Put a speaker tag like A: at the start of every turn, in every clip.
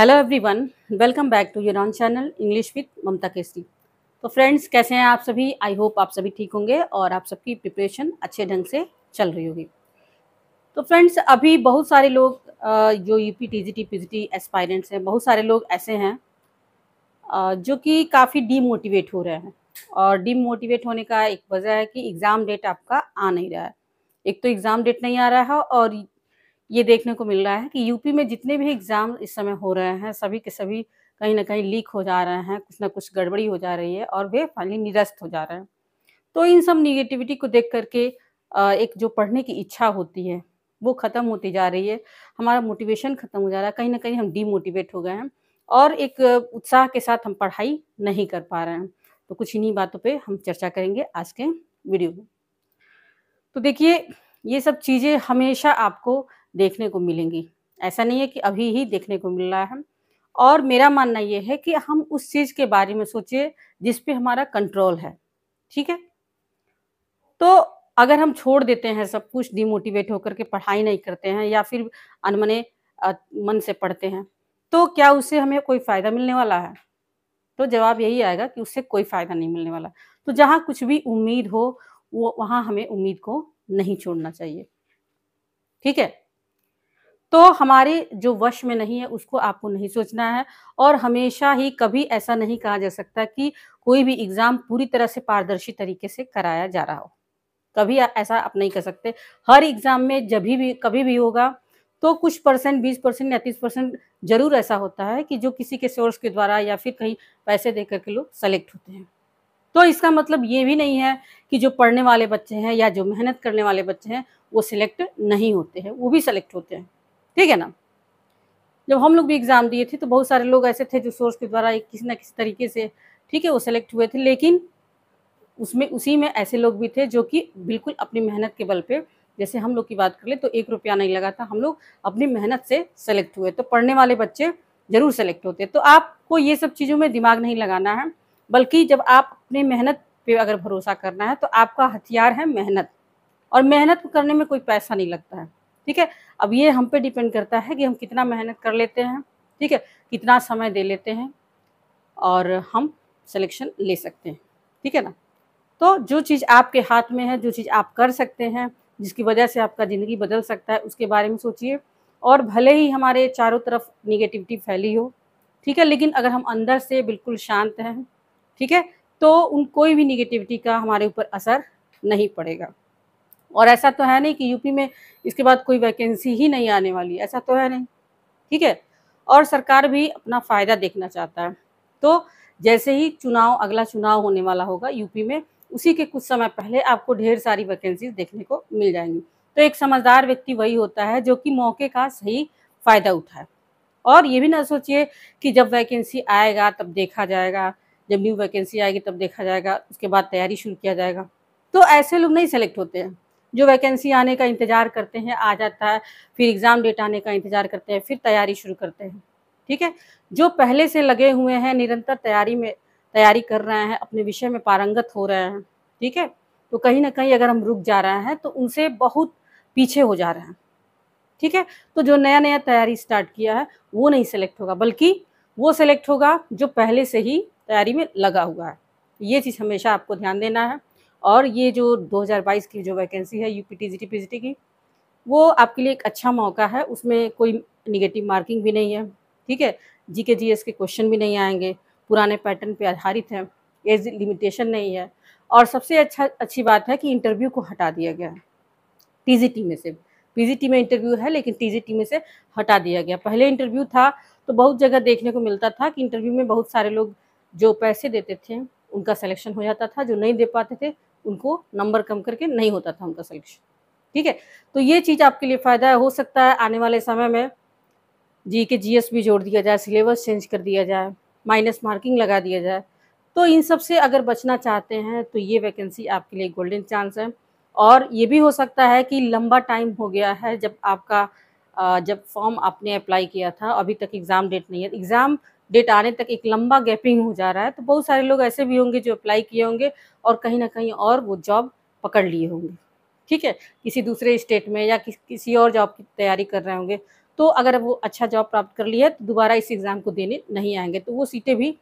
A: hello everyone welcome back to your own channel English with Mamta Kesari तो friends कैसे हैं आप सभी आई होप आप सभी ठीक होंगे और आप सबकी प्रिपरेशन अच्छे ढंग से चल रही होगी तो फ्रेंड्स अभी बहुत सारे लोग जो U P T G T P G T aspirants हैं बहुत सारे लोग ऐसे हैं जो कि काफ़ी डीमोटिवेट हो रहे हैं और डीमोटिवेट होने का एक वजह है कि एग्ज़ाम डेट आपका आ नहीं रहा है एक तो एग्ज़ाम डेट नहीं आ रहा है और ये देखने को मिल रहा है कि यूपी में जितने भी एग्ज़ाम इस समय हो रहे हैं सभी के सभी कहीं ना कहीं लीक हो जा रहे हैं कुछ ना कुछ गड़बड़ी हो जा रही है और वे फाइनली निरस्त हो जा रहे हैं तो इन सब निगेटिविटी को देख करके एक जो पढ़ने की इच्छा होती है वो ख़त्म होती जा रही है हमारा मोटिवेशन ख़त्म हो जा रहा है कहीं ना कहीं हम डीमोटिवेट हो गए हैं और एक उत्साह के साथ हम पढ़ाई नहीं कर पा रहे हैं तो कुछ इन्हीं बातों पे हम चर्चा करेंगे आज के वीडियो में तो देखिए ये सब चीज़ें हमेशा आपको देखने को मिलेंगी ऐसा नहीं है कि अभी ही देखने को मिल रहा है और मेरा मानना यह है कि हम उस चीज़ के बारे में सोचिए जिस पे हमारा कंट्रोल है ठीक है तो अगर हम छोड़ देते हैं सब कुछ डिमोटिवेट होकर के पढ़ाई नहीं करते हैं या फिर अनमने मन से पढ़ते हैं तो क्या उससे हमें कोई फ़ायदा मिलने वाला है तो जवाब यही आएगा कि उससे कोई फ़ायदा नहीं मिलने वाला तो जहाँ कुछ भी उम्मीद हो वो वहाँ हमें उम्मीद को नहीं छोड़ना चाहिए ठीक है तो हमारे जो वश में नहीं है उसको आपको नहीं सोचना है और हमेशा ही कभी ऐसा नहीं कहा जा सकता कि कोई भी एग्ज़ाम पूरी तरह से पारदर्शी तरीके से कराया जा रहा हो कभी ऐसा आप नहीं कर सकते हर एग्ज़ाम में जब भी कभी भी होगा तो कुछ परसेंट बीस परसेंट या तीस परसेंट जरूर ऐसा होता है कि जो किसी के सोर्स के द्वारा या फिर कहीं पैसे दे करके लोग सेलेक्ट होते हैं तो इसका मतलब ये भी नहीं है कि जो पढ़ने वाले बच्चे हैं या जो मेहनत करने वाले बच्चे हैं वो सिलेक्ट नहीं होते हैं वो भी सेलेक्ट होते हैं ठीक है ना जब हम लोग भी एग्ज़ाम दिए थे तो बहुत सारे लोग ऐसे थे जो सोर्स के द्वारा किसी ना किसी तरीके से ठीक है वो सेलेक्ट हुए थे लेकिन उसमें उसी में ऐसे लोग भी थे जो कि बिल्कुल अपनी मेहनत के बल पे जैसे हम लोग की बात कर ले तो एक रुपया नहीं लगा था हम लोग अपनी मेहनत से सेलेक्ट हुए तो पढ़ने वाले बच्चे ज़रूर सेलेक्ट होते तो आपको ये सब चीज़ों में दिमाग नहीं लगाना है बल्कि जब आप अपनी मेहनत पे अगर भरोसा करना है तो आपका हथियार है मेहनत और मेहनत करने में कोई पैसा नहीं लगता है ठीक है अब ये हम पे डिपेंड करता है कि हम कितना मेहनत कर लेते हैं ठीक है कितना समय दे लेते हैं और हम सिलेक्शन ले सकते हैं ठीक है ना तो जो चीज़ आपके हाथ में है जो चीज़ आप कर सकते हैं जिसकी वजह से आपका ज़िंदगी बदल सकता है उसके बारे में सोचिए और भले ही हमारे चारों तरफ निगेटिविटी फैली हो ठीक है लेकिन अगर हम अंदर से बिल्कुल शांत हैं ठीक है तो उन कोई भी निगेटिविटी का हमारे ऊपर असर नहीं पड़ेगा और ऐसा तो है नहीं कि यूपी में इसके बाद कोई वैकेंसी ही नहीं आने वाली ऐसा तो है नहीं ठीक है और सरकार भी अपना फ़ायदा देखना चाहता है तो जैसे ही चुनाव अगला चुनाव होने वाला होगा यूपी में उसी के कुछ समय पहले आपको ढेर सारी वैकेंसीज देखने को मिल जाएंगी तो एक समझदार व्यक्ति वही होता है जो कि मौके का सही फ़ायदा उठाए और ये भी ना सोचिए कि जब वैकेंसी आएगा तब देखा जाएगा जब न्यू वैकेंसी आएगी तब देखा जाएगा उसके बाद तैयारी शुरू किया जाएगा तो ऐसे लोग नहीं सेलेक्ट होते हैं जो वैकेंसी आने का इंतज़ार करते हैं आ जाता है फिर एग्ज़ाम डेट आने का इंतज़ार करते हैं फिर तैयारी शुरू करते हैं ठीक है जो पहले से लगे हुए हैं निरंतर तैयारी में तैयारी कर रहे हैं अपने विषय में पारंगत हो रहे हैं ठीक है तो कहीं ना कहीं अगर हम रुक जा रहे हैं तो उनसे बहुत पीछे हो जा रहे हैं ठीक है तो जो नया नया तैयारी स्टार्ट किया है वो नहीं सेलेक्ट होगा बल्कि वो सेलेक्ट होगा जो पहले से ही तैयारी में लगा हुआ है ये चीज़ हमेशा आपको ध्यान देना है और ये जो 2022 की जो वैकेंसी है U P T G T P G T की वो आपके लिए एक अच्छा मौका है उसमें कोई निगेटिव मार्किंग भी नहीं है ठीक है जी के जी एस के क्वेश्चन भी नहीं आएंगे पुराने पैटर्न पर आधारित हैं एज लिमिटेशन नहीं है और सबसे अच्छा अच्छी बात है कि इंटरव्यू को हटा दिया गया है टीजीटी में से पीजीटी में इंटरव्यू है लेकिन टीजीटी में से हटा दिया गया पहले इंटरव्यू था तो बहुत जगह देखने को मिलता था कि इंटरव्यू में बहुत सारे लोग जो पैसे देते थे उनका सिलेक्शन हो जाता था जो नहीं दे पाते थे उनको नंबर कम करके नहीं होता था उनका सिलेक्शन ठीक है तो ये चीज़ आपके लिए फ़ायदा हो सकता है आने वाले समय में जी के जी एस भी जोड़ दिया जाए सिलेबस चेंज कर दिया जाए माइनस मार्किंग लगा दिया जाए तो इन सब से अगर बचना चाहते हैं तो ये वैकेंसी आपके लिए गोल्डन चांस है और ये भी हो सकता है कि लंबा टाइम हो गया है जब आपका जब फॉर्म आपने अप्लाई किया था अभी तक एग्ज़ाम डेट नहीं है एग्ज़ाम डेट आने तक एक लंबा गैपिंग हो जा रहा है तो बहुत सारे लोग ऐसे भी होंगे जो अप्लाई किए होंगे और कहीं ना कहीं और वो जॉब पकड़ लिए होंगे ठीक है किसी दूसरे स्टेट में या कि, किसी और जॉब की तैयारी कर रहे होंगे तो अगर वो अच्छा जॉब प्राप्त कर लिया है तो दोबारा इस एग्ज़ाम को देने नहीं आएंगे तो वो सीटें भी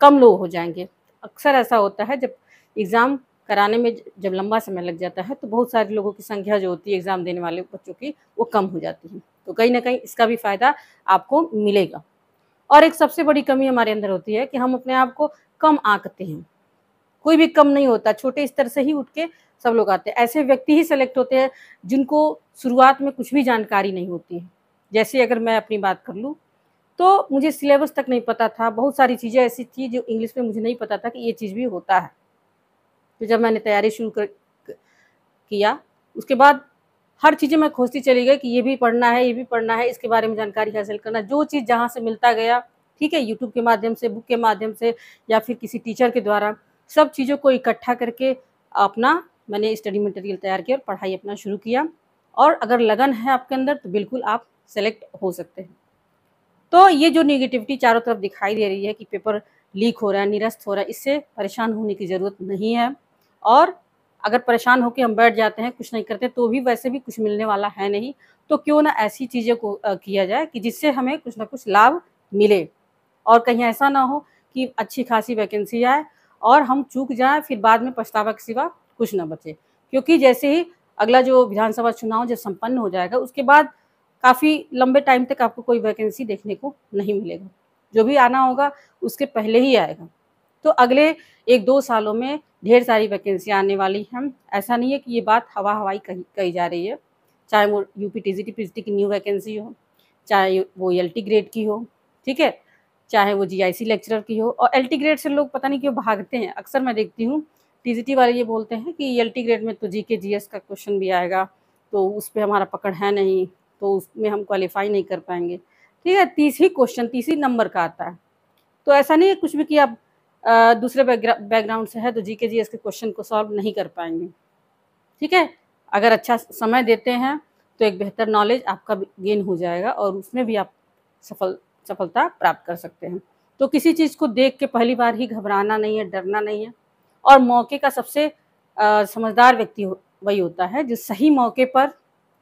A: कम लो हो जाएंगे अक्सर ऐसा होता है जब एग्ज़ाम कराने में जब लंबा समय लग जाता है तो बहुत सारे लोगों की संख्या जो होती है एग्ज़ाम देने वाले बच्चों की वो कम हो जाती है तो कहीं ना कहीं इसका भी फ़ायदा आपको मिलेगा और एक सबसे बड़ी कमी हमारे अंदर होती है कि हम अपने आप को कम आंकते हैं कोई भी कम नहीं होता छोटे स्तर से ही उठ के सब लोग आते हैं ऐसे व्यक्ति ही सेलेक्ट होते हैं जिनको शुरुआत में कुछ भी जानकारी नहीं होती है जैसे अगर मैं अपनी बात कर लूँ तो मुझे सिलेबस तक नहीं पता था बहुत सारी चीज़ें ऐसी थी जो इंग्लिश में मुझे नहीं पता था कि ये चीज़ भी होता है तो जब मैंने तैयारी शुरू कर किया उसके बाद हर चीज़ें मैं खोजती चली गई कि ये भी पढ़ना है ये भी पढ़ना है इसके बारे में जानकारी हासिल करना जो चीज़ जहाँ से मिलता गया ठीक है यूट्यूब के माध्यम से बुक के माध्यम से या फिर किसी टीचर के द्वारा सब चीज़ों को इकट्ठा करके अपना मैंने स्टडी मटेरियल तैयार किया और पढ़ाई अपना शुरू किया और अगर लगन है आपके अंदर तो बिल्कुल आप सेलेक्ट हो सकते हैं तो ये जो निगेटिविटी चारों तरफ दिखाई दे रही है कि पेपर लीक हो रहा है निरस्त हो रहा है इससे परेशान होने की ज़रूरत नहीं है और अगर परेशान होकर हम बैठ जाते हैं कुछ नहीं करते तो भी वैसे भी कुछ मिलने वाला है नहीं तो क्यों ना ऐसी चीज़ें को किया जाए कि जिससे हमें कुछ ना कुछ लाभ मिले और कहीं ऐसा ना हो कि अच्छी खासी वैकेंसी आए और हम चूक जाएं फिर बाद में पछतावा के सिवा कुछ ना बचे क्योंकि जैसे ही अगला जो विधानसभा चुनाव जब संपन्न हो जाएगा उसके बाद काफ़ी लंबे टाइम तक आपको कोई वैकेंसी देखने को नहीं मिलेगा जो भी आना होगा उसके पहले ही आएगा तो अगले एक दो सालों में ढेर सारी वैकेंसी आने वाली हैं ऐसा नहीं है कि ये बात हवा हवाई कही कही जा रही है चाहे वो U P T G T P T की न्यू वैकेंसी हो चाहे वो एल टी ग्रेड की हो ठीक है चाहे वो जीआईसी लेक्चरर की हो और टी ग्रेड से लोग पता नहीं क्यों भागते हैं अक्सर मैं देखती हूँ टी वाले ये बोलते हैं कि टी ग्रेड में तो जी के जी का क्वेश्चन भी आएगा तो उस पर हमारा पकड़ है नहीं तो उसमें हम क्वालिफाई नहीं कर पाएंगे ठीक है तीस ही क्वेश्चन तीस ही नंबर का आता है तो ऐसा नहीं है कुछ भी कि आप दूसरे बैकग्राउंड से है तो जी के जी इसके के क्वेश्चन को सॉल्व नहीं कर पाएंगे ठीक है अगर अच्छा समय देते हैं तो एक बेहतर नॉलेज आपका गेन हो जाएगा और उसमें भी आप सफल सफलता प्राप्त कर सकते हैं तो किसी चीज़ को देख के पहली बार ही घबराना नहीं है डरना नहीं है और मौके का सबसे आ, समझदार व्यक्ति हो, वही होता है जो सही मौके पर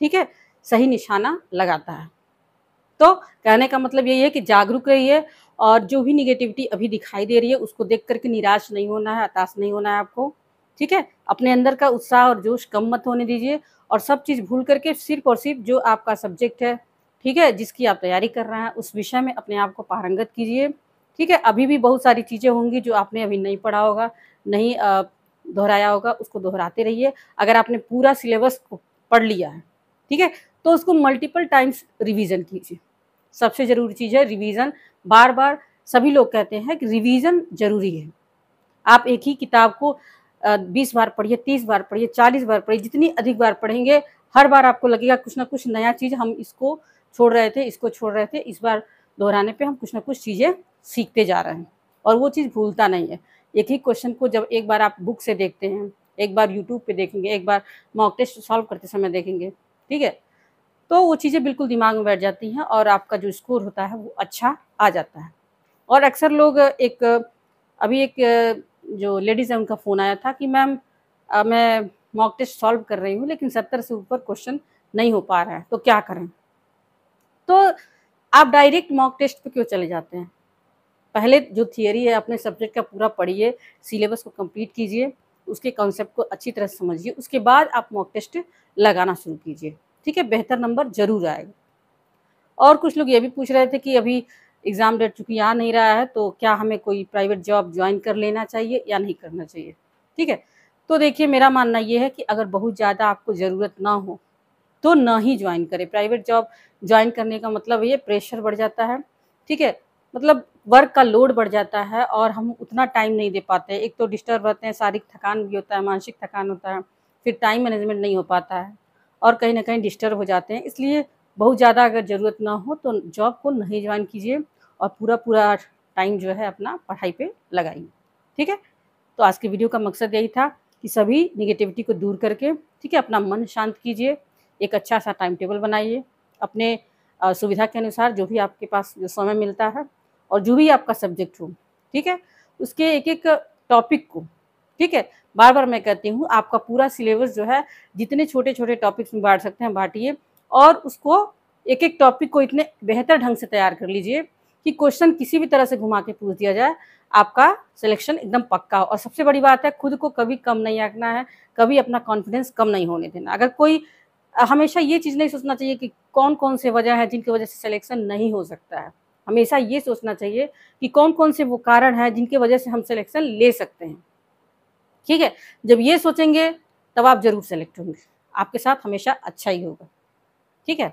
A: ठीक है सही निशाना लगाता है तो कहने का मतलब यही है कि जागरूक रहिए और जो भी निगेटिविटी अभी दिखाई दे रही है उसको देख करके निराश नहीं होना है हताश नहीं होना है आपको ठीक है अपने अंदर का उत्साह और जोश कम मत होने दीजिए और सब चीज़ भूल करके सिर्फ और सिर्फ जो आपका सब्जेक्ट है ठीक है जिसकी आप तैयारी कर रहे हैं उस विषय में अपने आप को पारंगत कीजिए ठीक है अभी भी बहुत सारी चीज़ें होंगी जो आपने अभी नहीं पढ़ा होगा नहीं दोहराया होगा उसको दोहराते रहिए अगर आपने पूरा सिलेबस पढ़ लिया है ठीक है तो उसको मल्टीपल टाइम्स रिविज़न कीजिए सबसे ज़रूरी चीज़ है रिवीजन बार बार सभी लोग कहते हैं कि रिवीजन ज़रूरी है आप एक ही किताब को बीस बार पढ़िए तीस बार पढ़िए चालीस बार पढ़िए जितनी अधिक बार पढ़ेंगे हर बार आपको लगेगा कुछ ना कुछ नया चीज़ हम इसको छोड़ रहे थे इसको छोड़ रहे थे इस बार दोहराने पे हम कुछ ना कुछ चीज़ें सीखते जा रहे हैं और वो चीज़ भूलता नहीं है एक ही क्वेश्चन को जब एक बार आप बुक से देखते हैं एक बार यूट्यूब पे देखेंगे एक बार मॉक टेस्ट सॉल्व करते समय देखेंगे ठीक है तो वो चीज़ें बिल्कुल दिमाग में बैठ जाती हैं और आपका जो स्कोर होता है वो अच्छा आ जाता है और अक्सर लोग एक अभी एक जो लेडीज़ है उनका फ़ोन आया था कि मैम मैं मॉक टेस्ट सॉल्व कर रही हूँ लेकिन सत्तर से ऊपर क्वेश्चन नहीं हो पा रहा है तो क्या करें तो आप डायरेक्ट मॉक टेस्ट पे क्यों चले जाते हैं पहले जो थियोरी है अपने सब्जेक्ट का पूरा पढ़िए सिलेबस को कंप्लीट कीजिए उसके कॉन्सेप्ट को अच्छी तरह समझिए उसके बाद आप मॉक टेस्ट लगाना शुरू कीजिए ठीक है बेहतर नंबर जरूर आएगा और कुछ लोग ये भी पूछ रहे थे कि अभी एग्ज़ाम डेट चूंकि आ नहीं रहा है तो क्या हमें कोई प्राइवेट जॉब ज्वाइन कर लेना चाहिए या नहीं करना चाहिए ठीक है तो देखिए मेरा मानना ये है कि अगर बहुत ज़्यादा आपको ज़रूरत ना हो तो ना ही ज्वाइन करें प्राइवेट जॉब ज्वाइन करने का मतलब ये प्रेशर बढ़ जाता है ठीक है मतलब वर्क का लोड बढ़ जाता है और हम उतना टाइम नहीं दे पाते एक तो डिस्टर्ब रहते हैं शारीरिक थकान भी होता है मानसिक थकान होता है फिर टाइम मैनेजमेंट नहीं हो पाता है और कहीं ना कहीं डिस्टर्ब हो जाते हैं इसलिए बहुत ज़्यादा अगर ज़रूरत ना हो तो जॉब को नहीं ज्वाइन कीजिए और पूरा पूरा टाइम जो है अपना पढ़ाई पे लगाइए ठीक है तो आज की वीडियो का मकसद यही था कि सभी निगेटिविटी को दूर करके ठीक है अपना मन शांत कीजिए एक अच्छा सा टाइम टेबल बनाइए अपने सुविधा के अनुसार जो भी आपके पास जो समय मिलता है और जो भी आपका सब्जेक्ट हो ठीक है उसके एक एक टॉपिक को ठीक है बार बार मैं कहती हूँ आपका पूरा सिलेबस जो है जितने छोटे छोटे टॉपिक्स में बांट सकते हैं बांटिए और उसको एक एक टॉपिक को इतने बेहतर ढंग से तैयार कर लीजिए कि क्वेश्चन किसी भी तरह से घुमा के पूछ दिया जाए आपका सिलेक्शन एकदम पक्का हो और सबसे बड़ी बात है खुद को कभी कम नहीं आंकना है कभी अपना कॉन्फिडेंस कम नहीं होने देना अगर कोई हमेशा ये चीज़ नहीं सोचना चाहिए कि कौन कौन से वजह है जिनकी वजह से सिलेक्शन नहीं हो सकता है हमेशा ये सोचना चाहिए कि कौन कौन से वो कारण हैं जिनके वजह से हम सिलेक्शन ले सकते हैं ठीक है जब ये सोचेंगे तब आप जरूर सेलेक्ट होंगे आपके साथ हमेशा अच्छा ही होगा ठीक है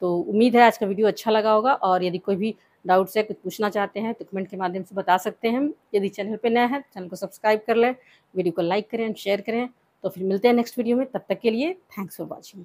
A: तो उम्मीद है आज का वीडियो अच्छा लगा होगा और यदि कोई भी डाउट्स है कुछ पूछना चाहते हैं तो कमेंट के माध्यम से बता सकते हैं यदि चैनल पर नया है चैनल को सब्सक्राइब कर लें वीडियो को लाइक करें शेयर करें तो फिर मिलते हैं नेक्स्ट वीडियो में तब तक के लिए थैंक्स फॉर वॉचिंग